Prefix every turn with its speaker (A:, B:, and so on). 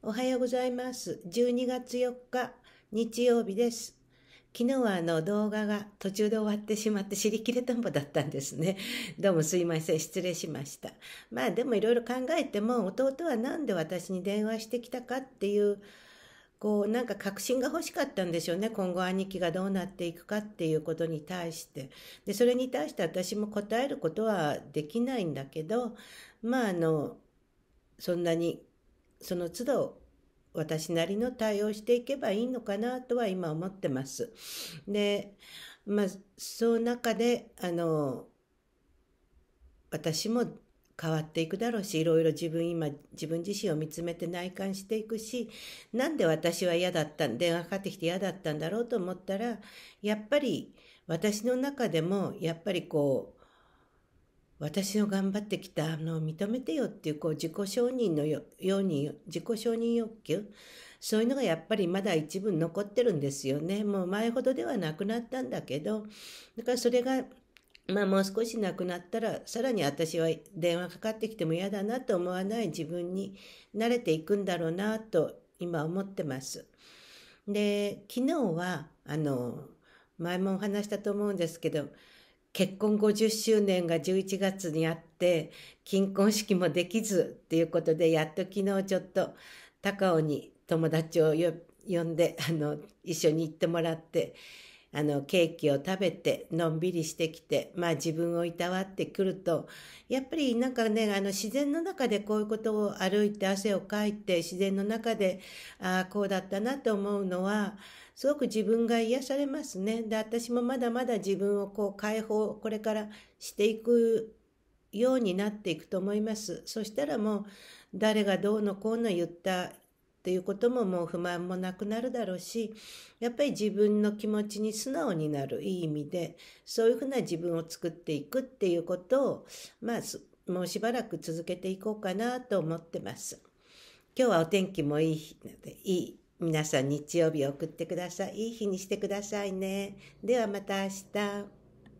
A: おはようございます。12月4日日曜日です。昨日はあの動画が途中で終わってしまって知りきれとんぼだったんですね。どうもすいません。失礼しました。まあでもいろいろ考えても弟はなんで私に電話してきたかっていうこうなんか確信が欲しかったんでしょうね今後兄貴がどうなっていくかっていうことに対してでそれに対して私も答えることはできないんだけどまああのそんなにその都度私なりの対応していけばいいのかなとは今思ってます。で、まあ、その中で、あの、私も変わっていくだろうし、いろいろ自分今、自分自身を見つめて内観していくし、なんで私は嫌だったん、電話かかってきて嫌だったんだろうと思ったら、やっぱり私の中でも、やっぱりこう、私の頑張ってきたのを認めてよっていうこう自己承認のように自己承認欲求そういうのがやっぱりまだ一部残ってるんですよねもう前ほどではなくなったんだけどだからそれがまあもう少しなくなったらさらに私は電話かかってきても嫌だなと思わない自分に慣れていくんだろうなと今思ってます。で昨日はあの前もお話したと思うんですけど結婚50周年が11月にあって、金婚式もできずっていうことで、やっと昨日ちょっと高尾に友達を呼んで、あの、一緒に行ってもらって、あのケーキを食べてのんびりしてきて、まあ、自分をいたわってくるとやっぱりなんかねあの自然の中でこういうことを歩いて汗をかいて自然の中でああこうだったなと思うのはすごく自分が癒されますね。で私もまだまだ自分をこう解放これからしていくようになっていくと思います。そしたらもう誰がどうのこうの言ったっていうことももう不満もなくなるだろうしやっぱり自分の気持ちに素直になるいい意味でそういうふうな自分を作っていくっていうことをまあもうしばらく続けていこうかなと思ってます。今日はお天気もいい日なのでいい皆さん日曜日送ってください。いい日にしてくださいね。ではまた明日。